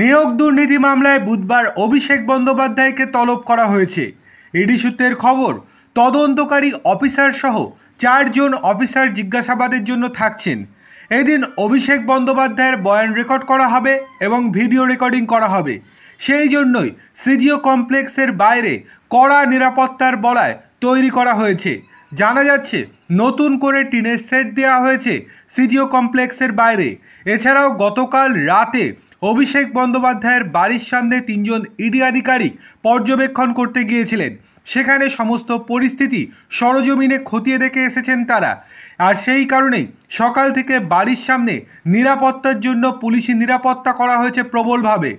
নিয়োগ দুর্নীতি মামলায় বুধবার অভিষেক বন্দ্যোপাধ্যায়কে তলব করা হয়েছে ইডি সূত্রের খবর তদন্তকারী অফিসার সহ চারজন অফিসার জিজ্ঞাসাবাদের জন্য থাকছেন এদিন অভিষেক বন্দ্যোপাধ্যায়ের বয়ান রেকর্ড করা হবে এবং ভিডিও রেকর্ডিং করা হবে সেই জন্যই সিজিও কমপ্লেক্সের বাইরে কড়া নিরাপত্তার বলায় তৈরি করা হয়েছে জানা যাচ্ছে নতুন করে টিনের সেট দেওয়া হয়েছে সিজিও কমপ্লেক্সের বাইরে এছাড়াও গতকাল রাতে অভিষেক বন্দ্যোপাধ্যায়ের বাড়ির সামনে তিনজন ইডি আধিকারিক পর্যবেক্ষণ করতে গিয়েছিলেন সেখানে সমস্ত পরিস্থিতি সরজমিনে খতিয়ে দেখে এসেছেন তারা আর সেই কারণেই সকাল থেকে বাড়ির সামনে নিরাপত্তার জন্য পুলিশি নিরাপত্তা করা হয়েছে প্রবলভাবে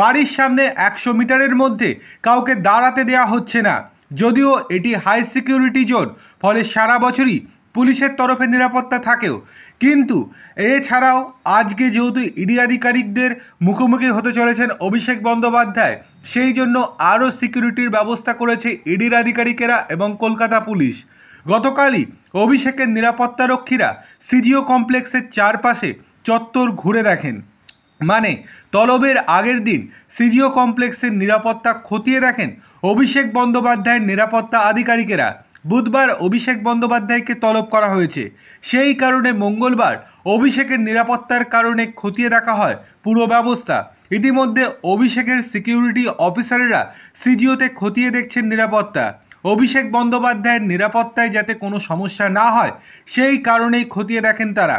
বাড়ির সামনে একশো মিটারের মধ্যে কাউকে দাঁড়াতে দেওয়া হচ্ছে না যদিও এটি হাই সিকিউরিটি জোন ফলে সারা বছরই পুলিশের তরফে নিরাপত্তা থাকেও কিন্তু এছাড়াও আজকে যেহেতু ইডি আধিকারিকদের মুখোমুখি হতে চলেছেন অভিষেক বন্দ্যোপাধ্যায় সেই জন্য আরও সিকিউরিটির ব্যবস্থা করেছে ইডির আধিকারিকেরা এবং কলকাতা পুলিশ গতকালই অভিষেকের নিরাপত্তারক্ষীরা সিজিও কমপ্লেক্সের চারপাশে চত্বর ঘুরে দেখেন মানে তলবের আগের দিন সিজিও কমপ্লেক্সের নিরাপত্তা খতিয়ে দেখেন অভিষেক বন্দ্যোপাধ্যায়ের নিরাপত্তা আধিকারিকেরা বুধবার অভিষেক বন্দ্যোপাধ্যায়কে তলব করা হয়েছে সেই কারণে মঙ্গলবার অভিষেকের নিরাপত্তার কারণে খতিয়ে দেখা হয় পুরো ব্যবস্থা ইতিমধ্যে অভিষেকের সিকিউরিটি অফিসারেরা সিজিওতে খতিয়ে দেখছেন নিরাপত্তা অভিষেক বন্দ্যোপাধ্যায়ের নিরাপত্তায় যাতে কোনো সমস্যা না হয় সেই কারণেই খতিয়ে দেখেন তারা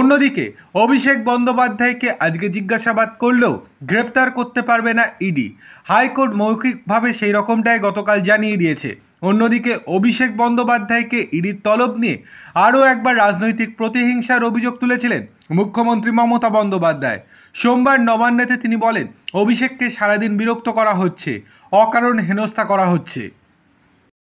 অন্যদিকে অভিষেক বন্দ্যোপাধ্যায়কে আজকে জিজ্ঞাসাবাদ করলেও গ্রেপ্তার করতে পারবে না ইডি হাইকোর্ট মৌখিকভাবে সেই রকমটাই গতকাল জানিয়ে দিয়েছে অন্যদিকে অভিষেক বন্দ্যোপাধ্যায়কে ইডির তলব নিয়ে আরও একবার রাজনৈতিক প্রতিহিংসার অভিযোগ তুলেছিলেন মুখ্যমন্ত্রী মমতা বন্দ্যোপাধ্যায় সোমবার নবান্নেতে তিনি বলেন অভিষেককে সারাদিন বিরক্ত করা হচ্ছে অকারণ হেনস্থা করা হচ্ছে